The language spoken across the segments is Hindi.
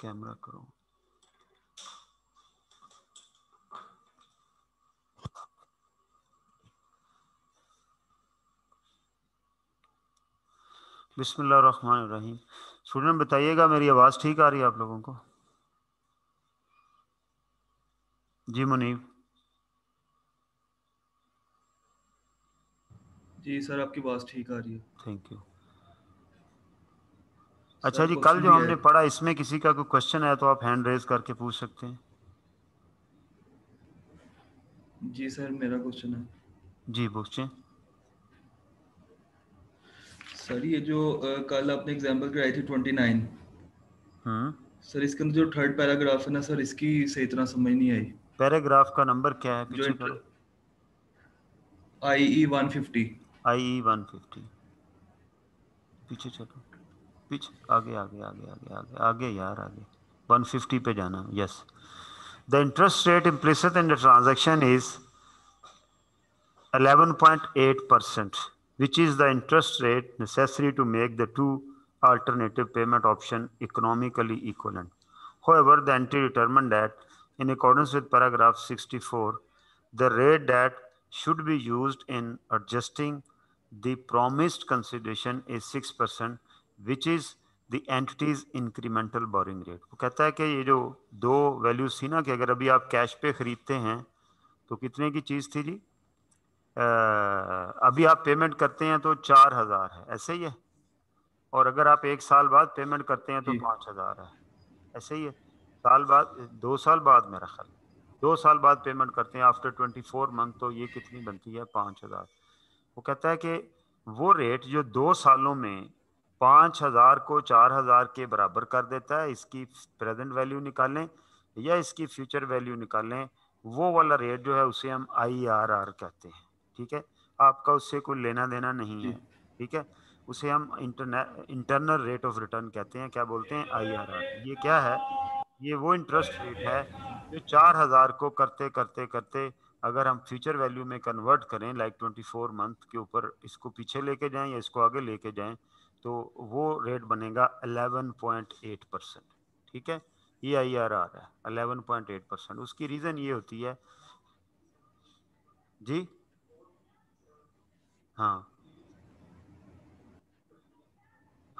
कैमरा करो बिस्मिल्लाहमान स्टूडेंट बताइएगा मेरी आवाज़ ठीक आ रही है आप लोगों को जी मुनीब जी सर आपकी आवाज़ ठीक आ रही है थैंक यू अच्छा जी कल जो हमने पढ़ा इसमें किसी का कोई क्वेश्चन है तो आप हैंड रेज करके पूछ सकते हैं जी सर मेरा क्वेश्चन है जी पूछें सर ये जो कल आपने एग्जांपल कराई थी 29 हम्म सर इसके अंदर जो थर्ड पैराग्राफ है ना सर इसकी से इतना समझ नहीं आई पैराग्राफ का नंबर क्या है पीछे I E one fifty I E one fifty पीछे चलो पीछे आगे आगे आगे आगे आगे आगे यार आगे 150 पे जाना yes the interest rate implicit in the transaction is 11.8 percent which is the interest rate necessary to make the two alternative payment option economically equivalent. However, the entity determined that in accordance with paragraph 64, the rate that should be used in adjusting the promised consideration is 6% which is the entity's incremental borrowing rate वो कहता है कि ये जो दो वैल्यूज थी ना कि अगर अभी आप कैश पे ख़रीदते हैं तो कितने की चीज़ थी जी आ, अभी आप पेमेंट करते हैं तो चार हज़ार है ऐसे ही है और अगर आप एक साल बाद पेमेंट करते हैं तो पाँच हज़ार है ऐसे ही है साल बाद दो साल बाद मेरा ख्याल दो साल बाद पेमेंट करते हैं आफ्टर ट्वेंटी फोर मंथ तो ये कितनी बनती है पाँच हज़ार वो कहता है कि वो रेट जो दो सालों में पाँच हज़ार को चार हज़ार के बराबर कर देता है इसकी प्रेजेंट वैल्यू निकालें या इसकी फ्यूचर वैल्यू निकालें वो वाला रेट जो है उसे हम आई आर आर कहते हैं ठीक है आपका उससे कोई लेना देना नहीं है ठीक है उसे हम इंटरनल रेट ऑफ रिटर्न कहते हैं क्या बोलते हैं आई आर आर ये क्या है ये वो इंटरेस्ट रेट है जो चार हज़ार को करते करते करते अगर हम फ्यूचर वैल्यू में कन्वर्ट करें लाइक ट्वेंटी फोर मंथ के ऊपर इसको पीछे लेके जाएं या इसको आगे लेके जाएं तो वो रेट बनेगा 11.8 परसेंट ठीक है ये आई आर है अलेवन है 11.8 परसेंट उसकी रीज़न ये होती है जी हाँ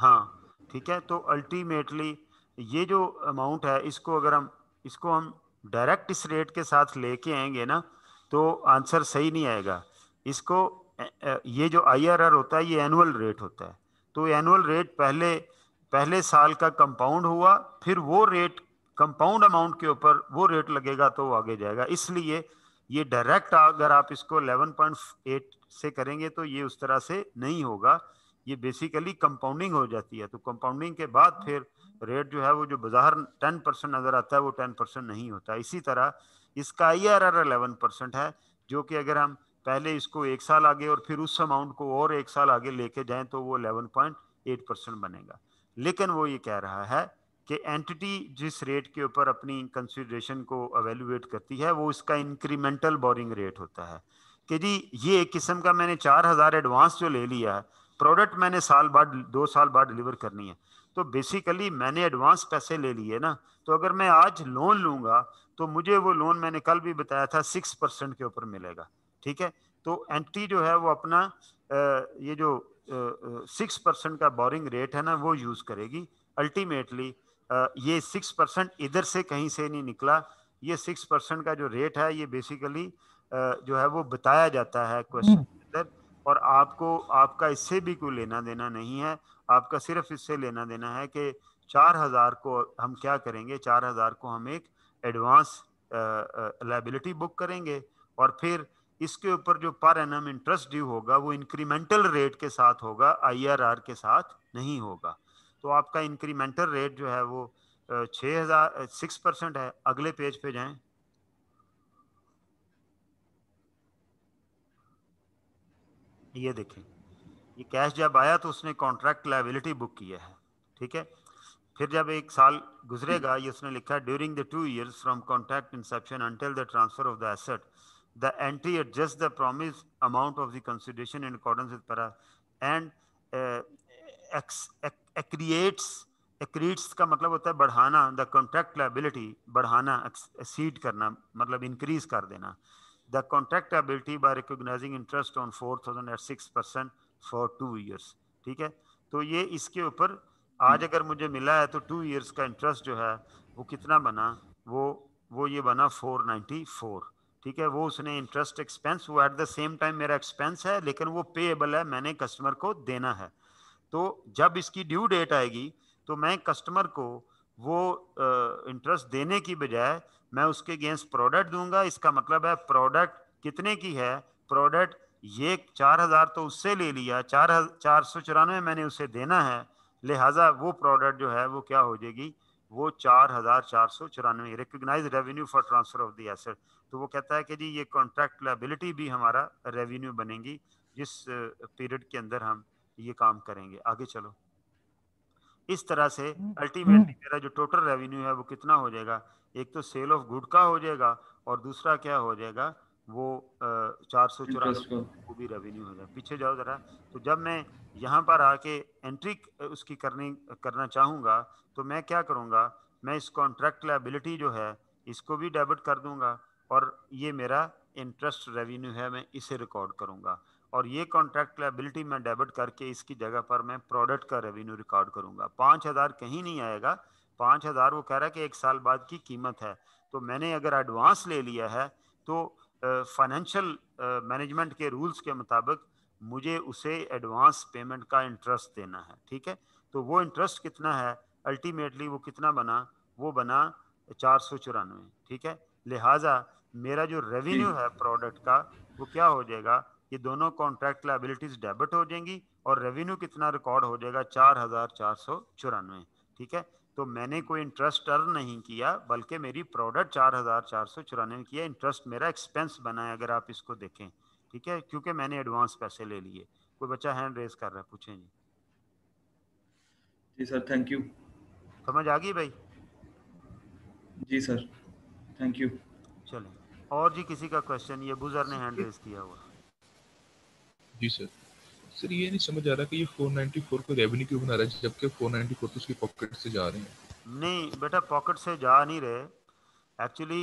हाँ ठीक है तो अल्टीमेटली ये जो अमाउंट है इसको अगर हम इसको हम डायरेक्ट इस रेट के साथ लेके आएंगे ना तो आंसर सही नहीं आएगा इसको ये जो आईआरआर होता है ये एनुअल रेट होता है तो एनुअल रेट पहले पहले साल का कंपाउंड हुआ फिर वो रेट कंपाउंड अमाउंट के ऊपर वो रेट लगेगा तो वो आगे जाएगा इसलिए ये डायरेक्ट अगर आप इसको 11.8 से करेंगे तो ये उस तरह से नहीं होगा ये बेसिकली कंपाउंडिंग हो जाती है तो कंपाउंडिंग के बाद फिर रेट जो है वो जो बाजार 10 परसेंट नज़र आता है वो 10 परसेंट नहीं होता इसी तरह इसका I R R eleven percent है जो कि अगर हम पहले इसको एक साल आगे और फिर उस अमाउंट को और एक साल आगे लेके जाएं तो वो 11.8 परसेंट बनेगा लेकिन वो ये कह रहा है कि एंटिटी जिस रेट के ऊपर अपनी कंसिड्रेशन को अवेलुएट करती है वो इसका इंक्रीमेंटल बोरिंग रेट होता है कि जी ये एक किस्म का मैंने चार हज़ार एडवांस जो ले लिया है प्रोडक्ट मैंने साल बाद दो साल बाद डिलीवर करनी है तो बेसिकली मैंने एडवांस पैसे ले लिए ना तो अगर मैं आज लोन लूँगा तो मुझे वो लोन मैंने कल भी बताया था सिक्स परसेंट के ऊपर मिलेगा ठीक है तो एंटी जो है वो अपना ये जो सिक्स परसेंट का बोरिंग रेट है ना वो यूज़ करेगी अल्टीमेटली ये सिक्स परसेंट इधर से कहीं से नहीं निकला ये सिक्स परसेंट का जो रेट है ये बेसिकली जो है वो बताया जाता है क्वेश्चन के हम्म। अंदर और आपको आपका इससे भी कोई लेना देना नहीं है आपका सिर्फ इससे लेना देना है कि चार हज़ार को हम क्या करेंगे चार हज़ार को हम एक एडवांस लाइबिलिटी बुक करेंगे और फिर इसके ऊपर जो पर एन इंटरेस्ट ड्यू होगा वो इंक्रीमेंटल रेट के साथ होगा आईआरआर के साथ नहीं होगा तो आपका इंक्रीमेंटल रेट जो है वो छः हज़ार सिक्स परसेंट है अगले पेज पे जाएं ये देखें ये कैश जब आया तो उसने कॉन्ट्रैक्ट लाइबिलिटी बुक किया है ठीक है फिर जब एक साल गुजरेगा ये उसने लिखा during the two years from contract inception until the transfer of the asset the entry adjusts the promised amount of the consideration in accordance with para and uh, accreates accretes का मतलब होता है बढ़ाना द कॉन्ट्रैक्ट लाइबिलिटी बढ़ाना एक्सीड करना मतलब इंक्रीज कर देना the contract liability by recognising interest on four thousand at six percent for two years ठीक है तो ये इसके ऊपर आज अगर मुझे मिला है तो टू ईयर्स का इंटरेस्ट जो है वो कितना बना वो वो ये बना फोर नाइन्टी फोर ठीक है वो उसने इंटरेस्ट एक्सपेंस वो एट द सेम टाइम मेरा एक्सपेंस है लेकिन वो पेएबल है मैंने कस्टमर को देना है तो जब इसकी ड्यू डेट आएगी तो मैं कस्टमर को वो इंटरेस्ट देने की बजाय मैं उसके अगेंस्ट प्रोडक्ट दूंगा इसका मतलब है प्रोडक्ट कितने की है प्रोडक्ट ये चार हज़ार तो उससे ले लिया चार चार सौ चौरानवे मैंने उसे देना है लिहाजा वो प्रोडक्ट जो है वो क्या हो जाएगी वो चार हज़ार चार सौ चौरानवे recognise revenue for transfer of the asset तो वो कहता है कि जी ये कॉन्ट्रैक्ट लाइबिलिटी भी हमारा रेवेन्यू बनेगी जिस पीरियड के अंदर हम ये काम करेंगे आगे चलो इस तरह से अल्टीमेटली हम्म, हम्म। मेरा जो टोटल रेवेन्यू है वो कितना हो जाएगा एक तो सेल ऑफ गुड का हो जाएगा और दूसरा क्या हो जाएगा वो चार सौ चौरासी वो भी रेवेन्यू हो जाएगा पीछे जाओ ज़रा तो जब मैं यहाँ पर आके एंट्री उसकी करनी करना चाहूँगा तो मैं क्या करूँगा मैं इस कॉन्ट्रैक्ट लाइबिलिटी जो है इसको भी डेबिट कर दूंगा और ये मेरा इंटरेस्ट रेवेन्यू है मैं इसे रिकॉर्ड करूँगा और ये कॉन्ट्रैक्ट लाइबिलिटी मैं डेबिट करके इसकी जगह पर मैं प्रोडक्ट का रेवेन्यू रिकॉर्ड करूँगा पाँच हज़ार कहीं नहीं आएगा पाँच हज़ार वो कह रहा है कि एक साल बाद की कीमत है तो मैंने अगर एडवांस ले लिया है तो फाइनेंशियल मैनेजमेंट के रूल्स के मुताबिक मुझे उसे एडवांस पेमेंट का इंटरेस्ट देना है ठीक है तो वो इंटरेस्ट कितना है अल्टीमेटली वो कितना बना वो बना चार सौ चौरानवे ठीक है लिहाजा मेरा जो रेवेन्यू है प्रोडक्ट का वो क्या हो जाएगा ये दोनों कॉन्ट्रैक्ट लाइबिलिटीज डेबिट हो जाएंगी और रेवेन्यू कितना रिकॉर्ड हो जाएगा चार हजार चार सौ चौरानवे ठीक है तो मैंने कोई इंटरेस्ट अर्न नहीं किया बल्कि मेरी प्रोडक्ट चार हजार चार सौ चौरानवे किया इंटरेस्ट मेरा एक्सपेंस बना है अगर आप इसको देखें ठीक है क्योंकि मैंने एडवांस पैसे ले लिए कोई बच्चा हैंड रेस कर रहा है पूछे जी जी सर थैंक यू समझ आ गई भाई जी सर थैंक यू चलो और जी किसी का क्वेश्चन ये बुजर ने हैंड रेज किया हुआ जी सर सर ये नहीं समझ आ रहा कि ये 494 को रेवेन्यू क्यों बना रहा है जबकि 494 तो उसकी पॉकेट से जा रहे हैं नहीं बेटा पॉकेट से जा नहीं रहे एक्चुअली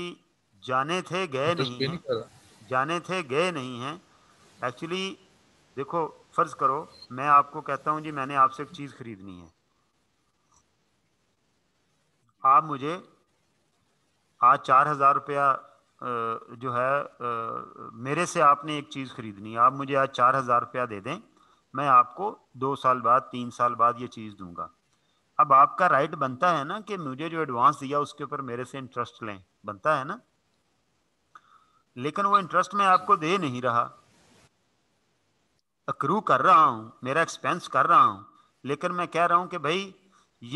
जाने थे गए हाँ, तो नहीं, तो नहीं जाने थे गए नहीं हैं एक्चुअली देखो फ़र्ज़ करो मैं आपको कहता हूँ जी मैंने आपसे एक चीज़ खरीदनी है आप मुझे आज चार हज़ार रुपया जो है मेरे से आपने एक चीज़ ख़रीदनी आप मुझे आज चार हज़ार रुपया दे दें मैं आपको दो साल बाद तीन साल बाद ये चीज़ दूंगा अब आपका राइट बनता है ना कि मुझे जो एडवांस दिया उसके ऊपर मेरे से इंटरेस्ट लें बनता है ना लेकिन वो इंटरेस्ट मैं आपको दे नहीं रहा अक्रू कर रहा हूँ मेरा एक्सपेंस कर रहा हूँ लेकिन मैं कह रहा हूँ कि भाई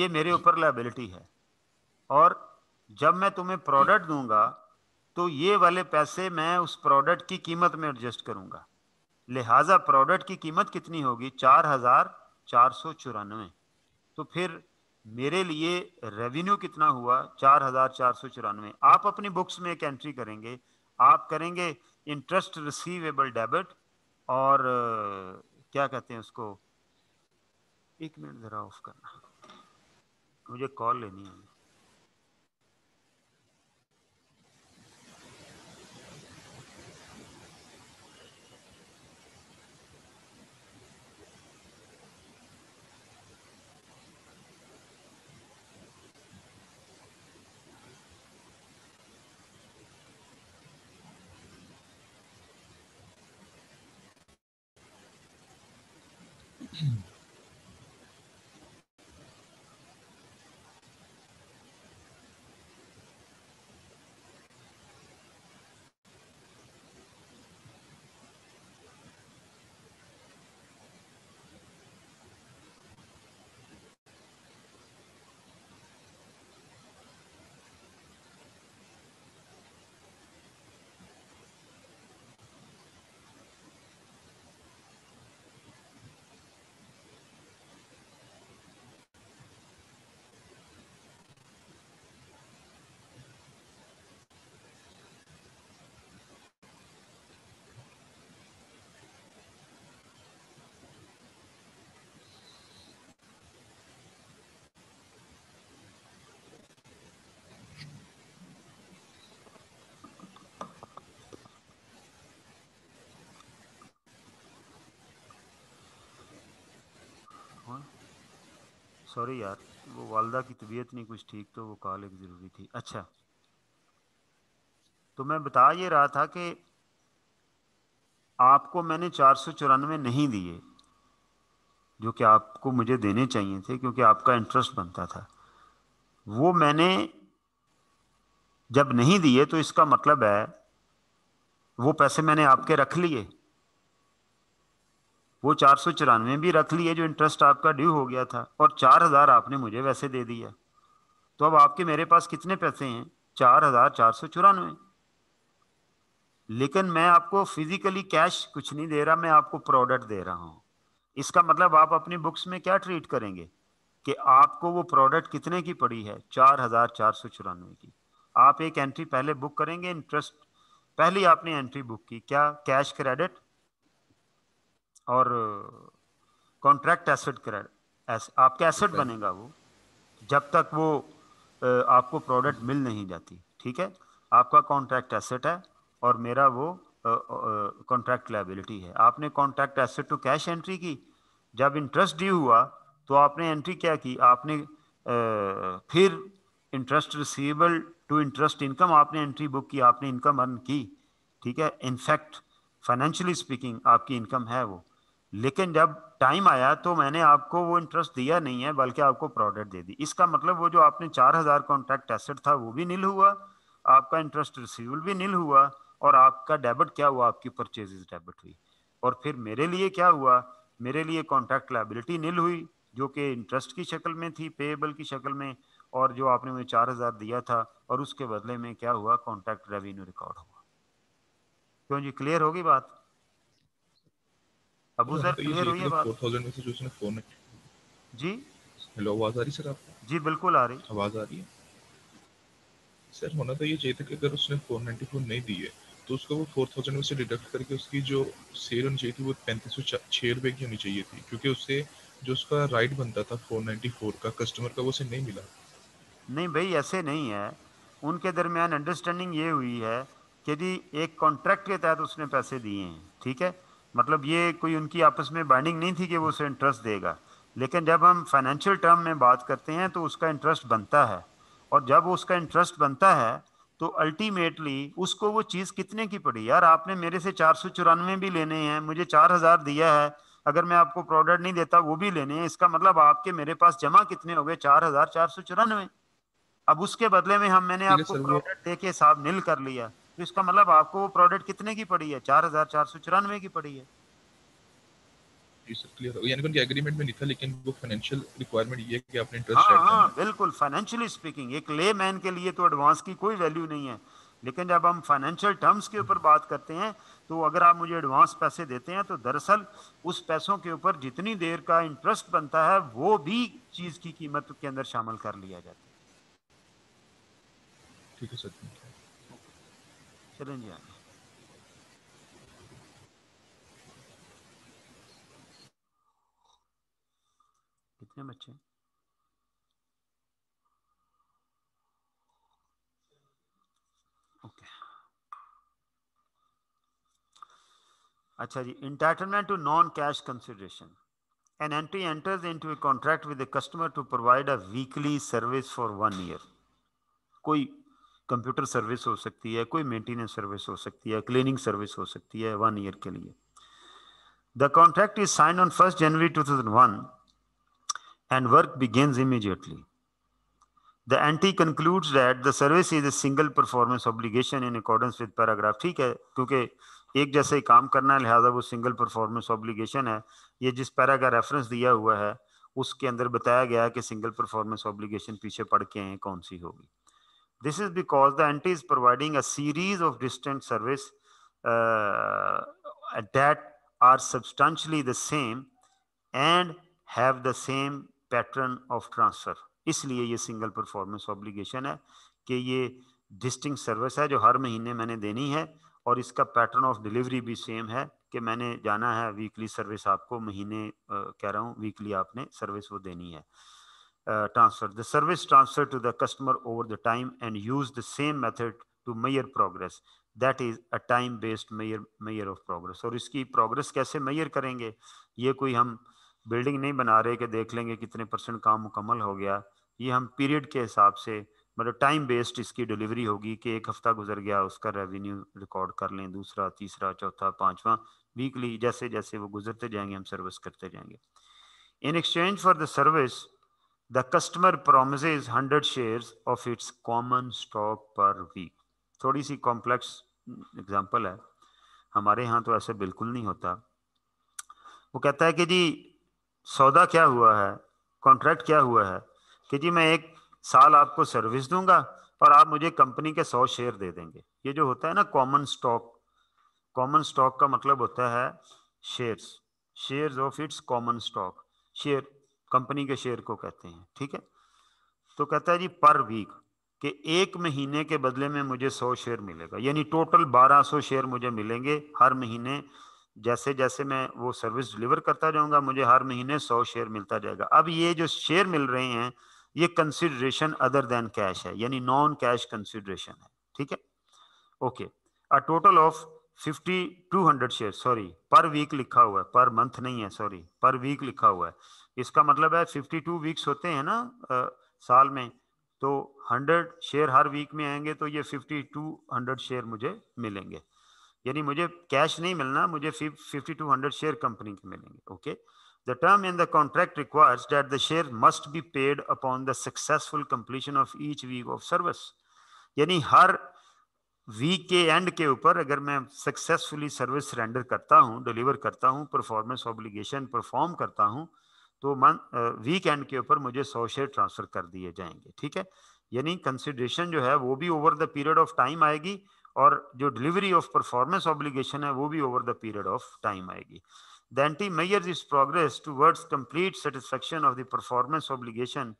ये मेरे ऊपर लाइबिलिटी है और जब मैं तुम्हें प्रोडक्ट दूंगा तो ये वाले पैसे मैं उस प्रोडक्ट की कीमत में एडजस्ट करूंगा लिहाजा प्रोडक्ट की कीमत कितनी होगी चार हजार चार सौ चौरानवे तो फिर मेरे लिए रेवेन्यू कितना हुआ चार हजार चार सौ चौरानवे आप अपनी बुक्स में एक एंट्री करेंगे आप करेंगे इंटरेस्ट रिसीवेबल डेबिट और क्या कहते हैं उसको एक मिनट ज़रा ऑफ करना मुझे कॉल लेनी है सॉरी यार वो वालदा की तबीयत नहीं कुछ ठीक तो वो कॉल एक ज़रूरी थी अच्छा तो मैं बता ये रहा था कि आपको मैंने चार सौ चौरानवे नहीं दिए जो कि आपको मुझे देने चाहिए थे क्योंकि आपका इंटरेस्ट बनता था वो मैंने जब नहीं दिए तो इसका मतलब है वो पैसे मैंने आपके रख लिए वो चार सौ चौरानवे भी रख लिए जो इंटरेस्ट आपका ड्यू हो गया था और चार हज़ार आपने मुझे वैसे दे दिया तो अब आपके मेरे पास कितने पैसे हैं चार हज़ार चार सौ चौरानवे लेकिन मैं आपको फिजिकली कैश कुछ नहीं दे रहा मैं आपको प्रोडक्ट दे रहा हूँ इसका मतलब आप अपनी बुक्स में क्या ट्रीट करेंगे कि आपको वो प्रोडक्ट कितने की पड़ी है चार हज़ार चार सौ चौरानवे की आप एक एंट्री पहले बुक करेंगे इंटरेस्ट पहले आपने एंट्री बुक की क्या कैश क्रेडिट और कॉन्ट्रैक्ट एसेट क्रेड एस, आपका एसेट बनेगा वो जब तक वो uh, आपको प्रोडक्ट मिल नहीं जाती ठीक है आपका कॉन्ट्रैक्ट एसेट है और मेरा वो कॉन्ट्रैक्ट uh, लाइबिलिटी uh, है आपने contract asset to cash entry की जब इंटरेस्ट ड्यू हुआ तो आपने एंट्री क्या की आपने आ, फिर interest receivable to interest income आपने एंट्री बुक की आपने इनकम अर्न की ठीक है इनफैक्ट फाइनेंशियली स्पीकिंग आपकी इनकम है वो लेकिन जब टाइम आया तो मैंने आपको वो इंटरेस्ट दिया नहीं है बल्कि आपको प्रोडक्ट दे दी इसका मतलब वो जो आपने चार हज़ार कॉन्ट्रैक्ट एसेट था वो भी नील हुआ आपका इंटरेस्ट रिसीवल भी नील हुआ और आपका डेबिट क्या हुआ आपकी परचेजेज डेबिट हुई और फिर मेरे लिए क्या हुआ मेरे लिए कॉन्ट्रैक्ट लाइबिलिटी नील हुई जो कि इंटरेस्ट की शक्ल में थी पेएबल की शक्ल में और जो आपने मुझे चार हज़ार दिया था और उसके बदले में क्या हुआ कॉन्ट्रैक्ट रेवेन्यू रिकॉर्ड हुआ क्यों जी क्लियर होगी बात अबू सर हाँ, क्लियर तो हुई है बात 4000 में से जो उसने फोन है जी हेलो आवाज आ रही सर आपको जी बिल्कुल आ रही आवाज आ रही है सर होना तो ये चाहिए था कि अगर उसने 494 नहीं दी है तो उसको वो 4000 में से डिडक्ट करके उसकी जो सेल होनी चाहिए थी वो पैंतीस रुपए की होनी चाहिए थी क्योंकि उससे जो उसका राइट बनता था 494 का कस्टमर का वो उसे नहीं मिला नहीं भाई ऐसे नहीं है उनके दरमियान अंडरस्टैंडिंग ये हुई है कि यदि एक कॉन्ट्रैक्ट के तहत उसने पैसे दिए हैं ठीक है मतलब ये कोई उनकी आपस में बाइंडिंग नहीं थी कि वो उसे इंटरेस्ट देगा लेकिन जब हम फाइनेंशियल टर्म में बात करते हैं तो उसका इंटरेस्ट बनता है और जब उसका इंटरेस्ट बनता है तो अल्टीमेटली उसको वो चीज़ कितने की पड़ी यार आपने मेरे से चार सौ चौरानवे भी लेने हैं मुझे चार हज़ार दिया है अगर मैं आपको प्रोडक्ट नहीं देता वो भी लेने हैं इसका मतलब आपके मेरे पास जमा कितने हो गए चार हज़ार चार सौ चौरानवे अब उसके बदले में हम मैंने आपको प्रोडक्ट दे के हिसाब नील कर लिया इसका मतलब आपको वो प्रोडक्ट कितने की पड़ी है चार हजार चार सौ चौरानवे की पड़ी है हाँ, हाँ, तो कोई वैल्यू नहीं है लेकिन जब हम फाइनेंशियल टर्म्स के ऊपर बात करते हैं तो अगर आप मुझे एडवांस पैसे देते हैं तो दरअसल उस पैसों के ऊपर जितनी देर का इंटरेस्ट बनता है वो भी चीज़ की कीमत के अंदर शामिल कर लिया जाता है ठीक है सर कितने बच्चे अच्छा जी entertainment to non cash consideration an entity enters to a contract with a customer to provide a weekly service for one year कोई कंप्यूटर सर्विस हो सकती है कोई मेंटेनेंस सर्विस हो सकती है क्लीनिंग सर्विस हो सकती है वन ईयर के लिए the contract is sign on first January two thousand one and work begins immediately the entity concludes that the service is a single performance obligation in accordance with paragraph ठीक है क्योंकि एक जैसे ही काम करना है लिहाजा वो सिंगल परफॉर्मेंस ऑब्लीगेशन है ये जिस पैरा का रेफरेंस दिया हुआ है उसके अंदर बताया गया है कि सिंगल परफॉर्मेंस ऑब्लीगेशन पीछे पढ़ के हैं कौन सी होगी This is because the entity is providing a series of distant service uh, that are substantially the same and have the same pattern of transfer. इसलिए ये सिंगल परफॉर्मेंस ऑब्लिगेशन है कि ये डिस्टिंग सर्विस है जो हर महीने मैंने देनी है और इसका पैटर्न ऑफ डिलीवरी भी सेम है कि मैंने जाना है वीकली सर्विस आपको महीने कह रहा हूँ वीकली आपने सर्विस वो देनी है uh, transfer. The service transferred to the customer over the time and use the same method to measure progress. That is a time based measure measure of progress और इसकी प्रोग्रेस कैसे मेयर करेंगे ये कोई हम बिल्डिंग नहीं बना रहे कि देख लेंगे कितने परसेंट काम मुकम्मल हो गया ये हम पीरियड के हिसाब से मतलब टाइम बेस्ड इसकी डिलीवरी होगी कि एक हफ़्ता गुजर गया उसका रेवेन्यू रिकॉर्ड कर लें दूसरा तीसरा चौथा पाँचवा वीकली जैसे जैसे वो गुजरते जाएंगे हम सर्विस करते जाएंगे in exchange for the service The customer promises 100 shares of its common stock per week. थोड़ी सी कॉम्प्लेक्स एग्जांपल है हमारे यहाँ तो ऐसे बिल्कुल नहीं होता वो कहता है कि जी सौदा क्या हुआ है कॉन्ट्रैक्ट क्या हुआ है कि जी मैं एक साल आपको सर्विस दूंगा और आप मुझे कंपनी के सौ शेयर दे देंगे ये जो होता है ना कॉमन स्टॉक कॉमन स्टॉक का मतलब होता है shares shares of its common stock share company के शेयर को कहते हैं ठीक है तो कहता है जी पर वीक कि एक महीने के बदले में मुझे सौ शेयर मिलेगा यानी टोटल बारह सौ शेयर मुझे मिलेंगे हर महीने जैसे जैसे मैं वो सर्विस डिलीवर करता जाऊंगा मुझे हर महीने सौ शेयर मिलता जाएगा अब ये जो शेयर मिल रहे हैं ये कंसिड्रेशन अदर देन कैश है यानी नॉन कैश कंसिडरेशन है ठीक है okay a total of fifty two hundred share sorry per week लिखा हुआ है पर मंथ नहीं है सॉरी पर वीक लिखा हुआ है इसका मतलब है फिफ्टी टू वीक्स होते हैं ना आ, साल में तो हंड्रेड शेयर हर वीक में आएंगे तो ये फिफ्टी टू हंड्रेड शेयर मुझे मिलेंगे यानी मुझे कैश नहीं मिलना मुझे fifty two hundred share company के मिलेंगे okay the term in the contract requires that the share must be paid upon the successful completion of each week of service यानी हर वी के एंड के ऊपर अगर मैं सक्सेसफुली सर्विस सरेंडर करता हूँ डिलीवर करता हूँ परफॉर्मेंस ऑब्लिगेशन परफॉर्म करता हूँ तो मन वीक एंड के ऊपर मुझे सौ शेयर ट्रांसफ़र कर दिए जाएंगे ठीक है यानी कंसिड्रेशन जो है वो भी over the period of time आएगी और जो डिलीवरी ऑफ परफॉर्मेंस ऑब्लिगेशन है वो भी over the period of time आएगी the entity measure is progress towards complete satisfaction of the performance obligation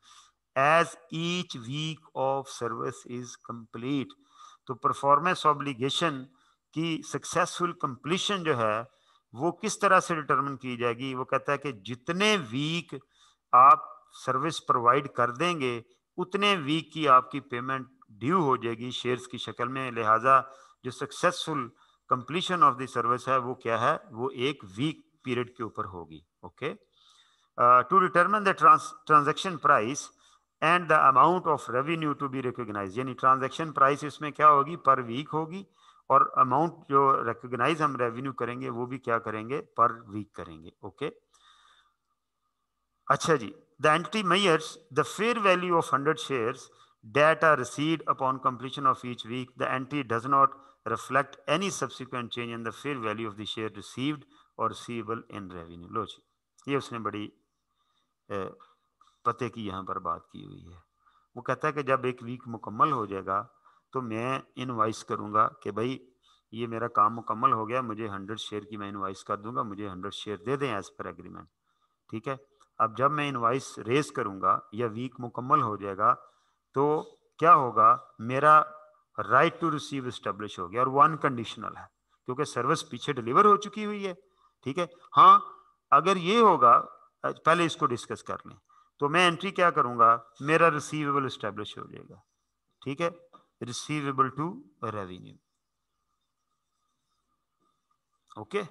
as each week of service is complete तो परफॉर्मेंस ऑब्लिगेशन की सक्सेसफुल कंप्लीशन जो है वो किस तरह से डिटरमिन की जाएगी वो कहता है कि जितने वीक आप सर्विस प्रोवाइड कर देंगे उतने वीक की आपकी पेमेंट ड्यू हो जाएगी शेयर्स की शक्ल में लिहाजा जो successful completion of the service है वो क्या है वो एक वीक पीरियड के ऊपर होगी okay to determine the transaction price and the amount of revenue to be recognise यानी ट्रांजेक्शन प्राइस इसमें क्या होगी पर वीक होगी और अमाउंट जो रिकोगनाइज हम रेवेन्यू करेंगे वो भी क्या करेंगे पर वीक करेंगे ओके okay? अच्छा जी the entity measures the fair value of hundred share that are received upon completion of each week the entity does not reflect any subsequent change in the fair value of the share received और रिसीवेबल इन रेवेन्यू लो जी ये उसने बड़ी पते की यहाँ पर बात की हुई है वो कहता है कि जब एक वीक मुकम्मल हो जाएगा तो मैं इनवाइस करूँगा कि भाई ये मेरा काम मुकम्मल हो गया मुझे हंड्रेड शेयर की मैं इनवाइस कर दूंगा मुझे हंड्रेड शेयर दे दें एज़ पर एग्रीमेंट ठीक है अब जब मैं इनवाइस रेज करूँगा या वीक मुकम्मल हो जाएगा तो क्या होगा मेरा राइट टू रिसीव इस्टेब्लिश हो गया और वो अनकंडीशनल है क्योंकि सर्विस पीछे डिलीवर हो चुकी हुई है ठीक है हाँ अगर ये होगा पहले इसको डिस्कस कर लें तो मैं एंट्री क्या करूंगा मेरा रिसीवेबल स्टेब्लिश हो जाएगा ठीक है रिसीवेबल टू रेवेन्यू ओके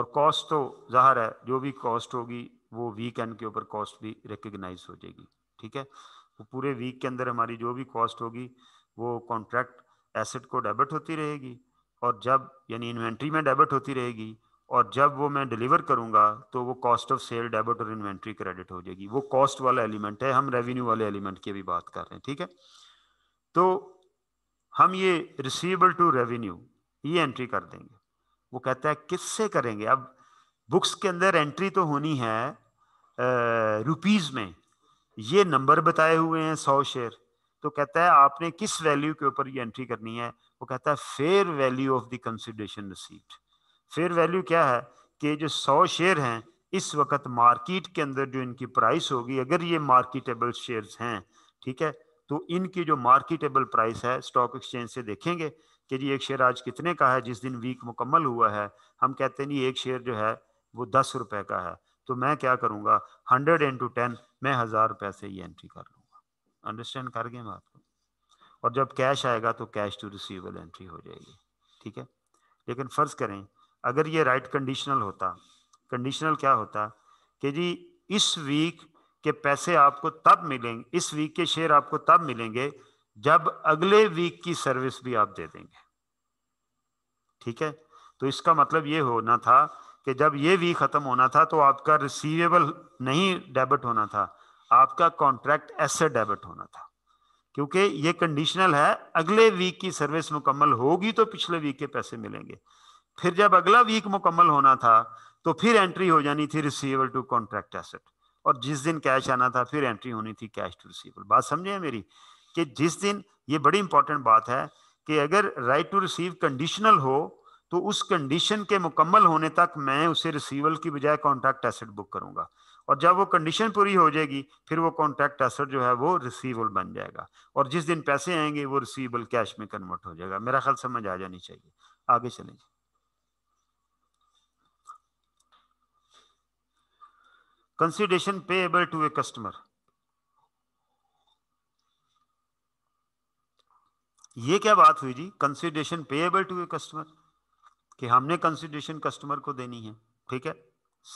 और कॉस्ट तो जाहिर है जो भी कॉस्ट होगी वो वीकेंड के ऊपर कॉस्ट भी रिकग्नाइज हो जाएगी ठीक है वो पूरे वीक के अंदर हमारी जो भी कॉस्ट होगी वो कॉन्ट्रैक्ट एसेट को डेबिट होती रहेगी और जब यानी इन्वेंट्री में डेबिट होती रहेगी और जब वो मैं डिलीवर करूंगा तो वो कॉस्ट ऑफ सेल डेबिट और इन्वेंट्री क्रेडिट हो जाएगी वो कॉस्ट वाला एलिमेंट है हम रेवेन्यू वाले एलिमेंट की भी बात कर रहे हैं ठीक है तो हम ये रिसीवेबल टू रेवेन्यू ये एंट्री कर देंगे वो कहता है किससे करेंगे अब बुक्स के अंदर एंट्री तो होनी है रुपीज़ में ये नंबर बताए हुए हैं सौ शेयर तो कहता है आपने किस वैल्यू के ऊपर ये एंट्री करनी है वो कहता है fair value of the consideration received fair value क्या है कि जो सौ शेयर हैं इस वक्त मार्केट के अंदर जो इनकी प्राइस होगी अगर ये मार्केटेबल शेयर हैं ठीक है तो इनकी जो मार्केटेबल प्राइस है स्टॉक एक्सचेंज से देखेंगे कि जी एक शेयर आज कितने का है जिस दिन वीक मुकम्मल हुआ है हम कहते नहीं एक शेयर जो है वो दस रुपए का है तो मैं क्या करूंगा हंड्रेड इंटू टेन मैं हज़ार रुपए से ये एंट्री कर लूँगा अंडरस्टैंड कर गए हम आपको और जब कैश आएगा तो कैश टू रिसीवेबल एंट्री हो जाएगी ठीक है लेकिन फ़र्ज़ करें अगर ये राइट कंडीशनल होता कंडीशनल क्या होता कि जी इस वीक के पैसे आपको तब मिलेंगे इस वीक के शेयर आपको तब मिलेंगे जब अगले वीक की सर्विस भी आप दे देंगे ठीक है तो इसका मतलब ये होना था कि जब ये वीक ख़त्म होना था तो आपका रिसीवेबल नहीं डेबिट होना था आपका कॉन्ट्रैक्ट ऐसे डेबिट होना था क्योंकि ये कंडीशनल है अगले वीक की सर्विस मुकम्मल होगी तो पिछले वीक के पैसे मिलेंगे फिर जब अगला वीक मुकम्मल होना था तो फिर एंट्री हो जानी थी रिसीवेबल टू कॉन्ट्रैक्ट एसेट और जिस दिन कैश आना था फिर एंट्री होनी थी कैश टू रिसीवेबल बात समझे मेरी कि जिस दिन ये बड़ी इंपॉर्टेंट बात है कि अगर राइट टू रिसीव कंडीशनल हो तो उस कंडीशन के मुकम्मल होने तक मैं उसे रिसीवल की बजाय कॉन्ट्रैक्ट एसेट बुक करूंगा और जब वो कंडीशन पूरी हो जाएगी फिर वो कॉन्ट्रैक्ट एसेट जो है वो रिसीवल बन जाएगा और जिस दिन पैसे आएंगे वो रिसीवल कैश में कन्वर्ट हो जाएगा मेरा ख्याल समझ आ जानी चाहिए आगे चलेंगे consideration payable to a customer ये क्या बात हुई जी consideration payable to a customer कि हमने कंसिडेशन कस्टमर को देनी है ठीक है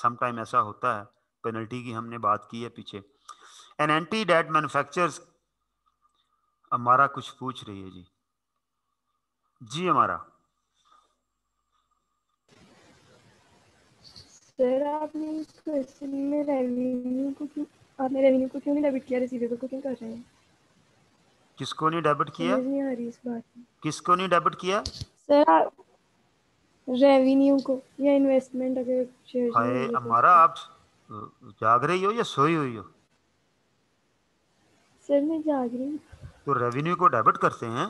समटाइम ऐसा होता है पेनल्टी की हमने बात की है पीछे एन एंटी डेट मैन्युफैक्चरर्स हमारा कुछ पूछ रही है जी जी हमारा सर आपने क्वेश्चन में रेवेन्यू को क्यों आपने रेवेन्यू को क्यों नहीं डेबिट किया रिसीवेबल को क्यों कर रहे हैं किसको नहीं डेबिट किया नहीं आ रही इस बात किसको नहीं डेबिट किया सर रेवेन्यू को या इन्वेस्टमेंट अगर शेयर हाय हमारा आप जाग रही हो या सोई हुई हो सर मैं जाग रही हूं तो रेवेन्यू को डेबिट करते हैं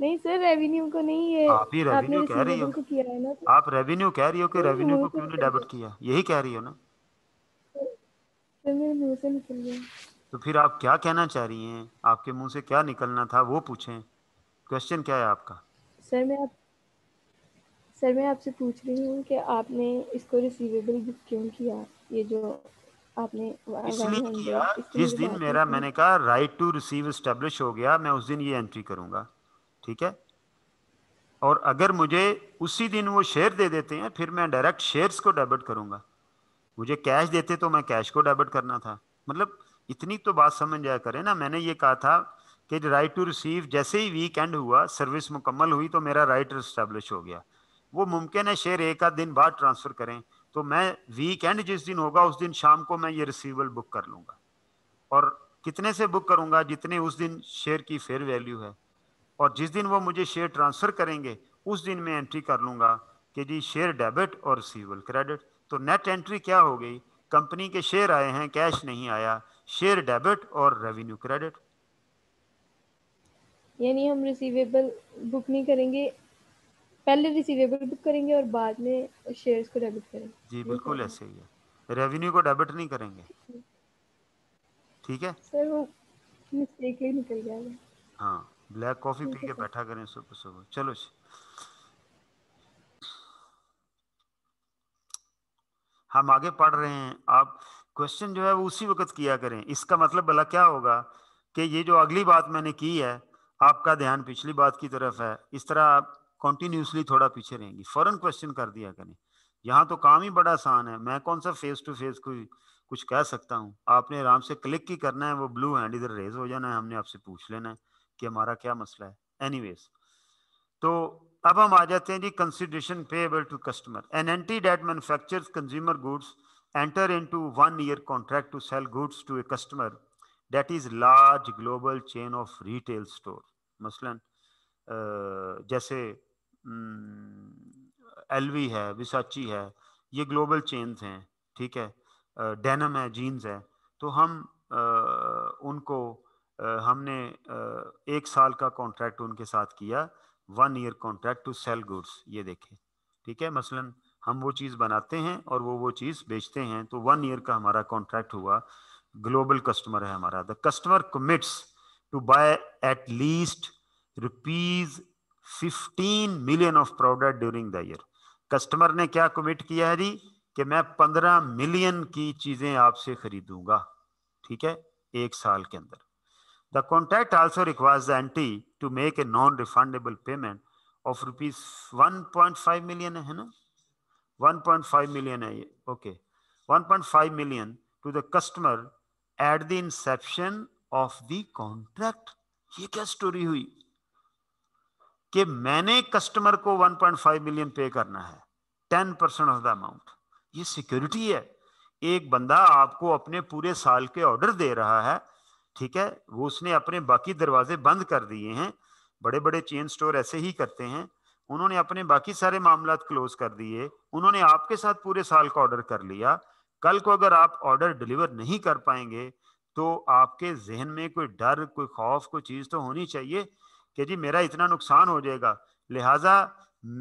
नहीं सर रेवेन्यू को नहीं है आप ही रेवेन्यू कह रही हो किया है ना तो। आप रेवेन्यू कह रही हो कि रेवेन्यू को क्यों नहीं डेबिट किया यही कह रही हो ना तो फिर आप क्या कहना चाह रही हैं आपके मुंह से क्या निकलना था वो पूछें क्वेश्चन क्या है आपका सर मैं आप सर मैं आपसे पूछ रही हूँ कि आपने इसको रिसीवेबल बुक क्यों किया ये जो आपने इसलिए किया जिस दिन मेरा मैंने कहा राइट टू रिसीव एस्टेब्लिश हो गया मैं उस दिन ये एंट्री करूँगा ठीक है और अगर मुझे उसी दिन वो शेयर दे देते हैं फिर मैं डायरेक्ट शेयर्स को डेबिट करूँगा मुझे कैश देते तो मैं कैश को डेबिट करना था मतलब इतनी तो बात समझ जाया करें ना मैंने ये कहा था कि राइट टू रिसीव जैसे ही वीकेंड हुआ सर्विस मुकम्मल हुई तो मेरा राइट इस्टेब्लिश हो गया वो मुमकिन है शेयर एक आध दिन बाद ट्रांसफ़र करें तो मैं वीकेंड जिस दिन होगा उस दिन शाम को मैं ये रिसीवल बुक कर लूँगा और कितने से बुक करूँगा जितने उस दिन शेयर की फेयर वैल्यू है और जिस दिन वो मुझे शेयर ट्रांसफ़र करेंगे उस दिन मैं एंट्री कर लूँगा कि जी शेयर डेबिट और रिसीवल क्रेडिट तो नेट एंट्री क्या हो गई कंपनी के शेयर आए हैं कैश नहीं आया शेयर डेबिट और रेवेन्यू क्रेडिट यानी हम रिसीवेबल बुक नहीं करेंगे पहले रिसीवेबल बुक करेंगे और बाद में शेयर्स को डेबिट करेंगे जी बिल्कुल ऐसे ही है रेवेन्यू को डेबिट नहीं करेंगे ठीक है सर वो मिस्टेक ही निकल गया हाँ ब्लैक कॉफी पी के बैठा करें सुबह सुबह चलो हम आगे पढ़ रहे हैं आप क्वेश्चन जो है वो उसी वक्त किया करें इसका मतलब भला क्या होगा कि ये जो अगली बात मैंने की है आपका ध्यान पिछली बात की तरफ है इस तरह आप कॉन्टिन्यूसली थोड़ा पीछे रहेंगी फौरन क्वेश्चन कर दिया करें यहाँ तो काम ही बड़ा आसान है मैं कौन सा फेस टू फेस कोई कुछ कह सकता हूँ आपने आराम से क्लिक ही करना है वो ब्लू हैंड इधर रेज हो जाना है हमने आपसे पूछ लेना है कि हमारा क्या मसला है एनीवेज तो अब हम आ जाते हैं जी consideration payable to customer an entity that manufacture consumer goods enter into one year contract to sell goods to a customer that is large global chain of retail store मसलन जैसे एल वी है विसाची है ये ग्लोबल चेन्स हैं ठीक है डेनम है जीन्स है तो हम उनको हमने एक साल का कॉन्ट्रैक्ट उनके साथ किया one year contract to sell goods ये देखें ठीक है मसलन हम वो चीज़ बनाते हैं और वो वो चीज़ बेचते हैं तो वन ईयर का हमारा कॉन्ट्रैक्ट हुआ ग्लोबल कस्टमर है हमारा the customer commits to buy at least rupees fifteen million of product during the year customer ने क्या कमिट किया है जी कि मैं पंद्रह मिलियन की चीज़ें आपसे खरीदूंगा ठीक है एक साल के अंदर The contract also requires the NT to make a non-refundable payment of rupees 1.5 million है ना 1.5 million है ये okay 1.5 million to the customer at the inception of the contract ये क्या story हुई कि मैंने कस्टमर को 1.5 मिलियन पे करना है 10 परसेंट ऑफ द अमाउंट ये सिक्योरिटी है एक बंदा आपको अपने पूरे साल के ऑर्डर दे रहा है ठीक है रूस ने अपने बाकी दरवाजे बंद कर दिए हैं बड़े बड़े चेन स्टोर ऐसे ही करते हैं उन्होंने अपने बाकी सारे मामला क्लोज कर दिए उन्होंने आपके साथ पूरे साल का ऑर्डर कर लिया कल को अगर आप ऑर्डर डिलीवर नहीं कर पाएंगे तो आपके जहन में कोई डर कोई खौफ कोई चीज़ तो होनी चाहिए कि जी मेरा इतना नुकसान हो जाएगा लिहाजा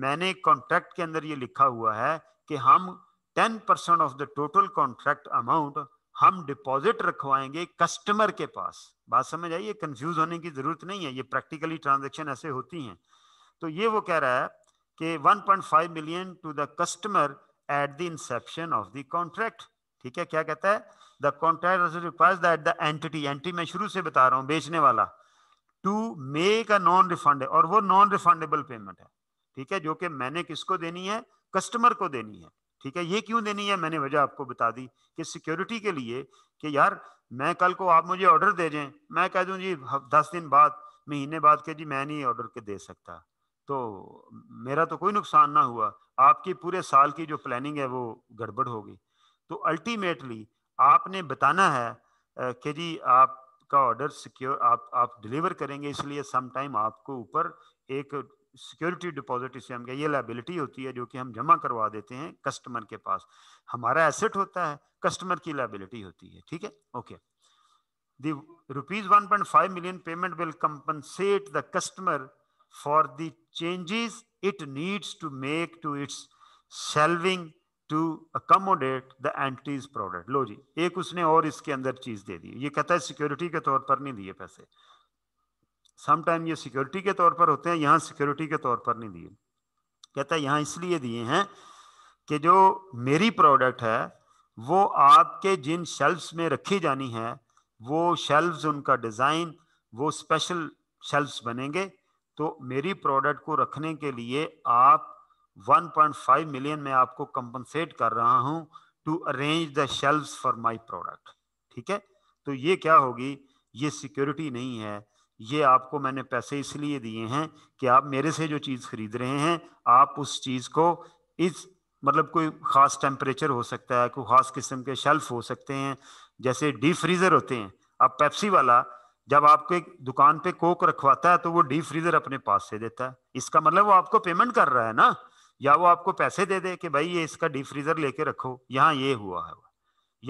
मैंने कॉन्ट्रैक्ट के अंदर ये लिखा हुआ है कि हम ten percent of the total contract amount हम डिपॉजिट रखवाएंगे कस्टमर के पास बात समझ आई ये कंफ्यूज होने की जरूरत नहीं है ये प्रैक्टिकली ट्रांजेक्शन ऐसे होती हैं तो ये वो कह रहा है कि 1.5 million to the customer at the inception of the contract ठीक है क्या कहता है the contract requires that the entity entity मैं शुरू से बता रहा हूँ बेचने वाला to make a non refund और वो नॉन रिफंडेबल पेमेंट है ठीक है जो कि मैंने किसको देनी है कस्टमर को देनी है ठीक है ये क्यों देनी है मैंने वजह आपको बता दी कि सिक्योरिटी के लिए कि यार मैं कल को आप मुझे ऑर्डर दे दें मैं कह दूं जी दस दिन बाद महीने बाद के जी मैं नहीं ऑर्डर के दे सकता तो मेरा तो कोई नुकसान ना हुआ आपकी पूरे साल की जो प्लानिंग है वो गड़बड़ होगी तो अल्टीमेटली आपने बताना है कि जी आपका ऑर्डर सिक्योर आप आप डिलीवर करेंगे इसलिए समटाइम आपको ऊपर एक सिक्योरिटी डिपॉजिट इसे हम ये लाइबिलिटी होती है जो कि हम जमा करवा देते हैं कस्टमर के पास हमारा एसेट होता है कस्टमर की लाइबिलिटी होती है ठीक है okay the one point five million payment will compensate the customer for the changes it needs to make to its shelving to accommodate the entity's product लो जी एक उसने और इसके अंदर चीज दे दी ये कहता है सिक्योरिटी के तौर पर नहीं दिए पैसे समटाइम ये सिक्योरिटी के तौर पर होते हैं यहाँ सिक्योरिटी के तौर पर नहीं दिए कहता है यहाँ इसलिए दिए हैं कि जो मेरी प्रोडक्ट है वो आपके जिन शेल्फ्स में रखी जानी है वो शेल्फ्स उनका डिज़ाइन वो स्पेशल शेल्फ्स बनेंगे तो मेरी प्रोडक्ट को रखने के लिए आप 1.5 मिलियन में आपको कंपनसेट कर रहा हूँ to arrange the shelves for my product ठीक है तो ये क्या होगी ये सिक्योरिटी नहीं है ये आपको मैंने पैसे इसलिए दिए हैं कि आप मेरे से जो चीज़ खरीद रहे हैं आप उस चीज़ को इस मतलब कोई ख़ास टेम्परेचर हो सकता है कोई ख़ास किस्म के शेल्फ हो सकते हैं जैसे डीप फ्रीज़र होते हैं अब पेप्सी वाला जब आपके दुकान पे कोक रखवाता है तो वो डीप फ्रीज़र अपने पास से देता है इसका मतलब वो आपको पेमेंट कर रहा है ना या वो आपको पैसे दे दे कि भाई ये इसका डीप फ्रीज़र लेके रखो यहाँ ये हुआ है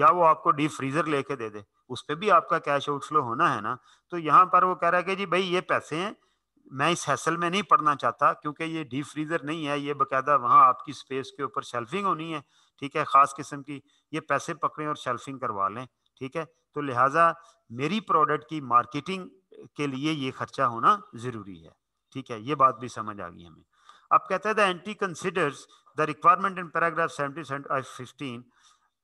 या वो आपको डीप फ्रीज़र लेके दे दे उस पर भी आपका कैश आउटफ्लो होना है ना तो यहाँ पर वो कह रहा है कि जी भाई ये पैसे हैं मैं इस हैसल में नहीं पढ़ना चाहता क्योंकि ये डीप फ्रीज़र नहीं है ये बकायदा वहाँ आपकी स्पेस के ऊपर शेल्फिंग होनी है ठीक है ख़ास किस्म की ये पैसे पकड़ें और शेल्फिंग करवा लें ठीक है तो लिहाजा मेरी प्रोडक्ट की मार्केटिंग के लिए ये खर्चा होना ज़रूरी है ठीक है ये बात भी समझ आ गई हमें अब कहते हैं the entity considers the requirement in paragraph seventy fifteen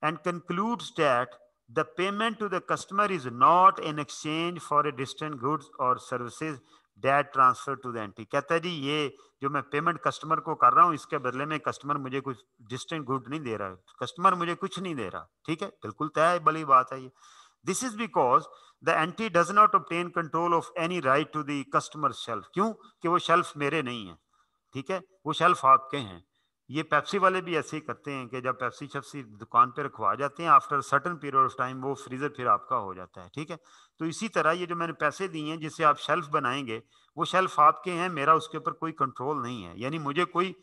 and concludes that the payment to the customer is not in exchange for a distant goods or services that transfer to the entity कहता है जी ये जो मैं पेमेंट कस्टमर को कर रहा हूँ इसके बदले में कस्टमर मुझे कुछ डिस्टेंट गुड नहीं दे रहा है कस्टमर मुझे कुछ नहीं दे रहा ठीक है बिल्कुल तय बड़ी बात है ये this is because the entity does not obtain control of any right to the customer shelf क्यों कि वो शेल्फ मेरे नहीं है ठीक है वो शेल्फ आपके हैं ये पेप्सी वाले भी ऐसे ही करते हैं कि जब पेप्सी शप्सी दुकान पे रखवा जाते हैं after certain period of time वो फ्रीज़र फिर आपका हो जाता है ठीक है तो इसी तरह ये जो मैंने पैसे दिए हैं जिसे आप शेल्फ़ बनाएंगे वो शेल्फ़ आपके हैं मेरा उसके ऊपर कोई कंट्रोल नहीं है यानी मुझे कोई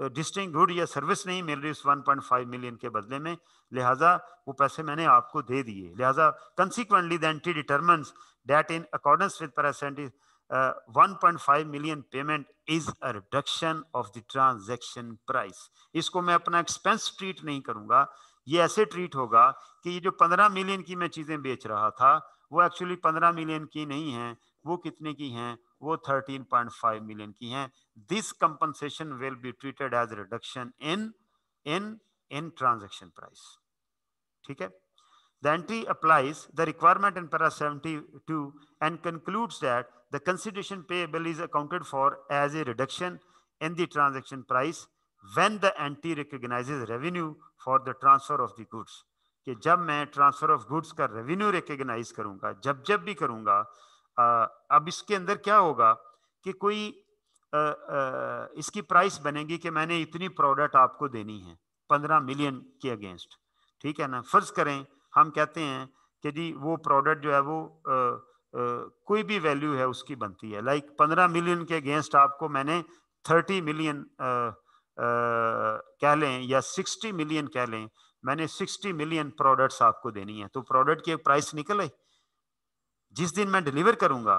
डिस्टिंग गुड या सर्विस नहीं मिल रही उस 1.5 मिलियन के बदले में लिहाजा वो पैसे मैंने आपको दे दिए लिहाजा consequently the entity determines in accordance with present 1.5 million payment is a reduction of the transaction price इसको मैं अपना एक्सपेंस ट्रीट नहीं करूंगा ये ऐसे ट्रीट होगा कि ये जो 15 मिलियन की मैं चीज़ें बेच रहा था वो एक्चुअली 15 मिलियन की नहीं है वो कितने की हैं वो 13.5 मिलियन की हैं this compensation will be treated as reduction in in in transaction price ठीक है The entry applies the requirement in para 72 and concludes that the consideration payable is accounted for as a reduction in the transaction price when the entity recognizes revenue for the transfer of the goods. ke jab main transfer of goods ka revenue recognize karunga jab jab bhi karunga uh, ab iske andar kya hoga ki koi uh, uh, iski price banegi ki maine itni product aapko deni hai 15 million ke against ठीक है ना फर्ज करें हम कहते हैं कि जी वो प्रोडक्ट जो है वो आ, आ, कोई भी वैल्यू है उसकी बनती है लाइक पंद्रह मिलियन के अगेंस्ट आपको मैंने थर्टी मिलियन कह लें या सिक्सटी मिलियन कह लें मैंने सिक्सटी मिलियन प्रोडक्ट्स आपको देनी है तो प्रोडक्ट की प्राइस निकले जिस दिन मैं डिलीवर करूंगा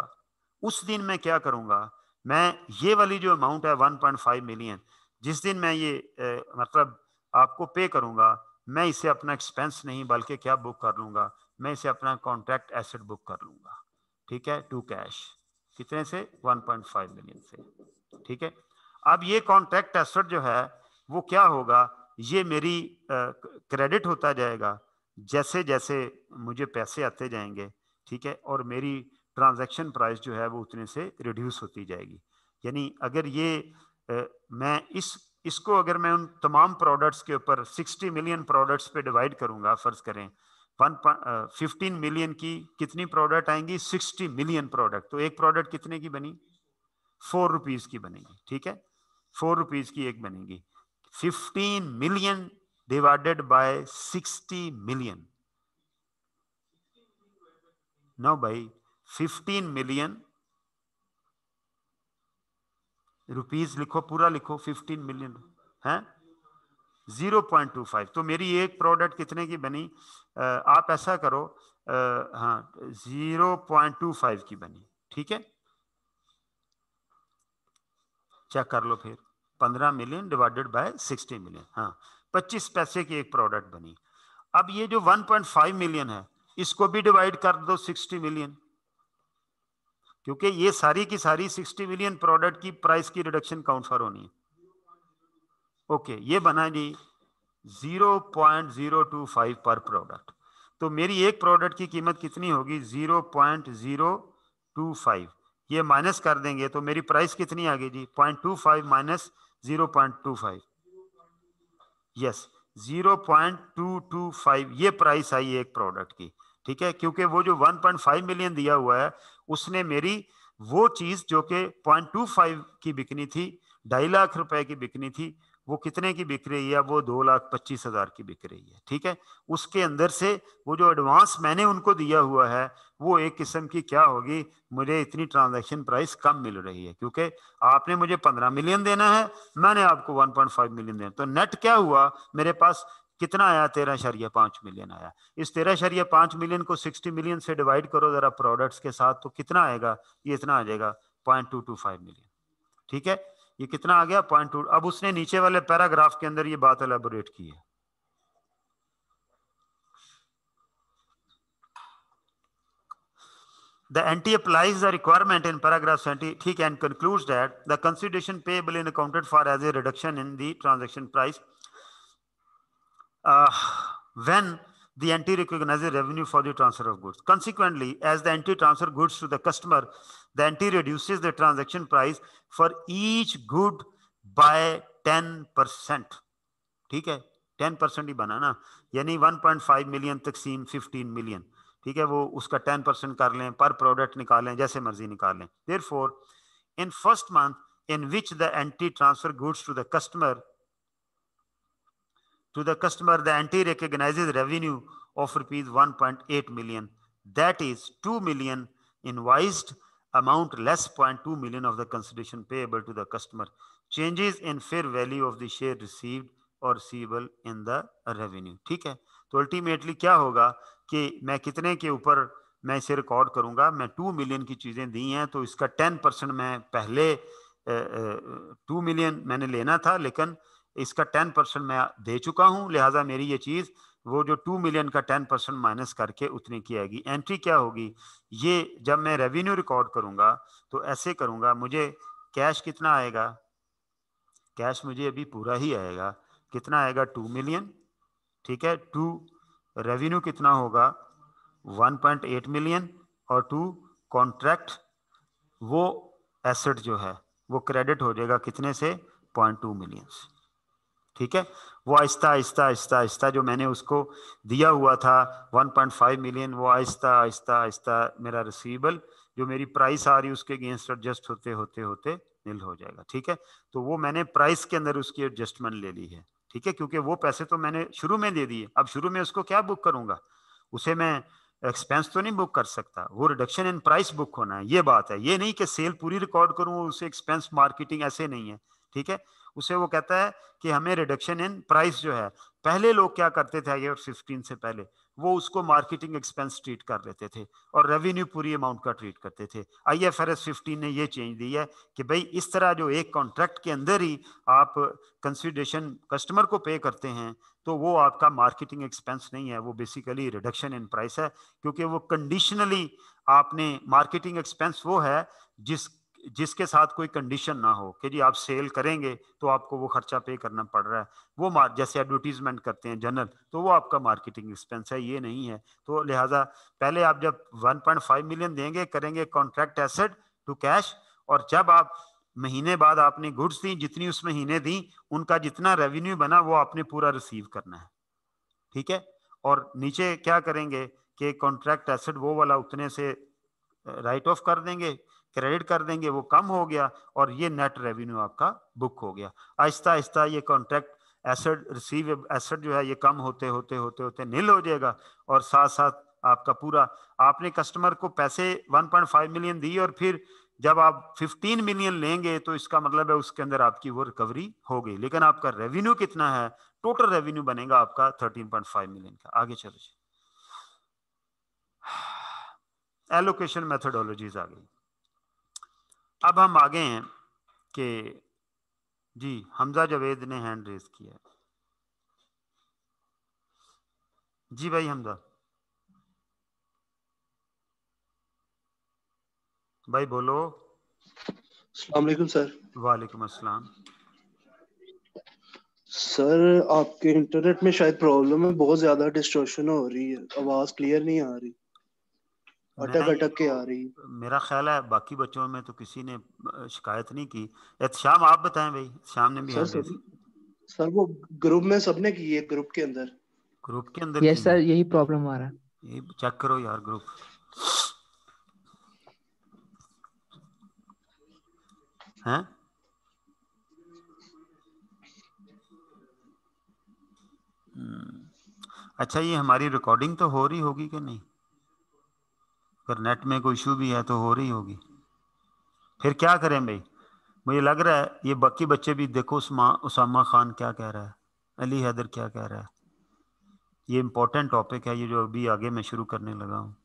उस दिन मैं क्या करूंगा मैं ये वाली जो अमाउंट है 1.5 मिलियन जिस दिन मैं ये ए, मतलब आपको पे करूंगा मैं इसे अपना एक्सपेंस नहीं बल्कि क्या बुक कर लूंगा मैं इसे अपना कॉन्ट्रैक्ट एसेट बुक कर लूंगा ठीक है टू कैश कितने से 1.5 मिलियन से ठीक है अब ये कॉन्ट्रैक्ट एसेट जो है वो क्या होगा ये मेरी क्रेडिट होता जाएगा जैसे जैसे मुझे पैसे आते जाएंगे ठीक है और मेरी ट्रांजैक्शन प्राइस जो है वो उतने से रिड्यूस होती जाएगी यानी अगर ये आ, मैं इस इसको अगर मैं उन तमाम प्रोडक्ट्स के ऊपर 60 मिलियन प्रोडक्ट्स पे डिवाइड करूंगा फर्ज करें वन फिफ्टीन मिलियन की कितनी प्रोडक्ट आएंगी 60 मिलियन प्रोडक्ट तो एक प्रोडक्ट कितने की बनी फोर रुपीज़ की बनेगी ठीक है फोर रुपीज़ की एक बनेगी 15 million divided by 60 million no भाई 15 मिलियन रुपीज लिखो पूरा लिखो फिफ्टीन मिलियन है जीरो पॉइंट टू फाइव तो मेरी एक प्रोडक्ट कितने की बनी आ, आप ऐसा करो हाँ जीरो पॉइंट टू फाइव की बनी ठीक है चेक कर लो फिर पंद्रह million divided by sixty million हाँ पच्चीस पैसे की एक प्रोडक्ट बनी अब ये जो वन पॉइंट फाइव मिलियन है इसको भी डिवाइड कर दो सिक्सटी मिलियन क्योंकि ये सारी की सारी 60 मिलियन प्रोडक्ट की प्राइस की रिडक्शन काउंट फॉर होनी है ओके ये बना जी 0.025 पर प्रोडक्ट तो मेरी एक प्रोडक्ट की कीमत कितनी होगी 0.025 ये माइनस कर देंगे तो मेरी प्राइस कितनी आ गई जी point two five minus zero point two five yes zero point two two five ये प्राइस आई एक प्रोडक्ट की ठीक है क्योंकि वो जो वन पॉइंट फाइव मिलियन दिया हुआ है उसने मेरी वो चीज़ जो कि पॉइंट टू फाइव की बिकनी थी ढाई लाख रुपए की बिकनी थी वो कितने की बिक रही है वो दो लाख पच्चीस हज़ार की बिक रही है ठीक है उसके अंदर से वो जो एडवांस मैंने उनको दिया हुआ है वो एक किस्म की क्या होगी मुझे इतनी ट्रांजैक्शन प्राइस कम मिल रही है क्योंकि आपने मुझे पंद्रह मिलियन देना है मैंने आपको वन पॉइंट फाइव मिलियन देना तो नेट क्या हुआ मेरे पास कितना आया तेरह शरिया पांच मिलियन आया इस तेरह शरिया पांच मिलियन को सिक्सटी मिलियन से डिवाइड करो ज़रा प्रोडक्ट्स के साथ तो कितना आएगा ये इतना आ जाएगा point two two five million ठीक है ये कितना आ गया पॉइंट टू अब उसने नीचे वाले पैराग्राफ के अंदर ये बात एलेबोरेट की है The NT applies the requirement in paragraph 20 and concludes that the consideration payable is accounted for as a reduction in the transaction price uh, when the entity recognizes revenue for the transfer of goods. Consequently, as the entity transfers goods to the customer, the entity reduces the transaction price for each good by 10%. ठीक है 10 परसेंट ही बना ना यानी 1.5 मिलियन तकसीम 15 मिलियन ठीक है वो उसका 10 परसेंट कर लें पर प्रोडक्ट निकालें जैसे मर्जी निकालें therefore in first month in which the entity transfer goods to the customer to the customer, the entity recognizes revenue of rupees 1.8 million. That is 2 million invoiced amount less 0.2 million of the consideration payable to the customer. Changes in fair value of the share received or receivable in the revenue theek hai to ultimately kya hoga ki main kitne ke upar मैं इसे रिकॉर्ड करूंगा मैं टू मिलियन की चीज़ें दी हैं तो इसका टेन परसेंट मैं पहले टू मिलियन मैंने लेना था लेकिन इसका टेन परसेंट मैं दे चुका हूँ लिहाजा मेरी ये चीज़ वो जो टू मिलियन का टेन परसेंट माइनस करके उतनी की आएगी एंट्री क्या होगी ये जब मैं रेवेन्यू रिकॉर्ड करूँगा तो ऐसे करूँगा मुझे कैश कितना आएगा कैश मुझे अभी पूरा ही आएगा कितना आएगा टू मिलियन ठीक है टू रेवेन्यू कितना होगा वन पॉइंट एट मिलियन और टू कॉन्ट्रैक्ट वो एसेट जो है वो क्रेडिट हो जाएगा कितने से पॉइंट टू मिलियन से ठीक है वो आहिस्ता आहिस्ता आहिस्ता आहिस्ता जो मैंने उसको दिया हुआ था 1.5 मिलियन वो आहिस्ता आहिस्ता आहिस्ता मेरा रिसीवेबल जो मेरी प्राइस आ रही उसके अगेंस्ट एडजस्ट होते होते होते नील हो जाएगा ठीक है तो वो मैंने प्राइस के अंदर उसकी एडजस्टमेंट ले ली है ठीक है क्योंकि वो पैसे तो मैंने शुरू में दे दिए अब शुरू में उसको क्या बुक करूंगा उसे मैं एक्सपेंस तो नहीं बुक कर सकता वो रिडक्शन इन प्राइस बुक होना है ये बात है ये नहीं कि सेल पूरी रिकॉर्ड करूँ उसे एक्सपेंस मार्केटिंग ऐसे नहीं है ठीक है उसे वो कहता है कि हमें रिडक्शन इन प्राइस जो है पहले लोग क्या करते थे आई फिफ्टीन से पहले वो उसको मार्केटिंग एक्सपेंस ट्रीट कर लेते थे और रेवेन्यू पूरी अमाउंट का ट्रीट करते थे I F R S fifteen ने ये चेंज दी है कि भाई इस तरह जो एक कॉन्ट्रैक्ट के अंदर ही आप कंसिडेशन कस्टमर को पे करते हैं तो वो आपका मार्केटिंग एक्सपेंस नहीं है वो बेसिकली रिडक्शन इन प्राइस है क्योंकि वो कंडीशनली आपने मार्केटिंग एक्सपेंस वो है जिस जिसके साथ कोई कंडीशन ना हो कि जी आप सेल करेंगे तो आपको वो खर्चा पे करना पड़ रहा है वो मार जैसे एडवर्टीजमेंट करते हैं जनरल तो वो आपका मार्केटिंग एक्सपेंस है ये नहीं है तो लिहाजा पहले आप जब 1.5 मिलियन देंगे करेंगे कॉन्ट्रैक्ट एसेट टू कैश और जब आप महीने बाद आपने गुड्स दी जितनी उस महीने दी उनका जितना रेवेन्यू बना वो आपने पूरा रिसीव करना है ठीक है और नीचे क्या करेंगे कि कॉन्ट्रैक्ट एसेट वो वाला उतने से राइट ऑफ कर देंगे क्रेडिट कर देंगे वो कम हो गया और ये नेट रेवेन्यू आपका बुक हो गया आहिस्ता आहिस्ता ये कॉन्ट्रैक्ट एसेट रिसीव एसेट जो है ये कम होते होते होते होते नील हो जाएगा और साथ साथ आपका पूरा आपने कस्टमर को पैसे 1.5 मिलियन दी और फिर जब आप 15 मिलियन लेंगे तो इसका मतलब है उसके अंदर आपकी वो रिकवरी हो गई लेकिन आपका रेवेन्यू कितना है टोटल रेवेन्यू बनेगा आपका 13.5 मिलियन का आगे चलो जी एलोकेशन मेथडोलॉजीज आ गई अब हम आगे हैं कि जी हमजा जावेद ने हैंड रेस किया जी भाई हमजा भाई बोलो वालेकुम सर वालेकुम अस्सलाम सर आपके इंटरनेट में शायद प्रॉब्लम है बहुत ज्यादा डिस्टोर्शन हो रही है आवाज क्लियर नहीं आ रही अटक अटक के तो आ रही मेरा ख्याल है बाकी बच्चों में तो किसी ने शिकायत नहीं की शाम आप बताएं भाई शाम ने भी सर, सर, सर वो ग्रुप में सबने की है ग्रुप के अंदर ग्रुप के अंदर यस सर यही प्रॉब्लम आ रहा है ये चेक करो यार ग्रुप हैं हम्म। अच्छा ये हमारी रिकॉर्डिंग तो हो रही होगी कि नहीं अगर नेट में कोई इशू भी है तो हो रही होगी फिर क्या करें भाई मुझे लग रहा है ये बाकी बच्चे भी देखो उसामा खान क्या कह रहा है अली हैदर क्या कह रहा है ये इम्पोर्टेंट टॉपिक है ये जो अभी आगे मैं शुरू करने लगा हूँ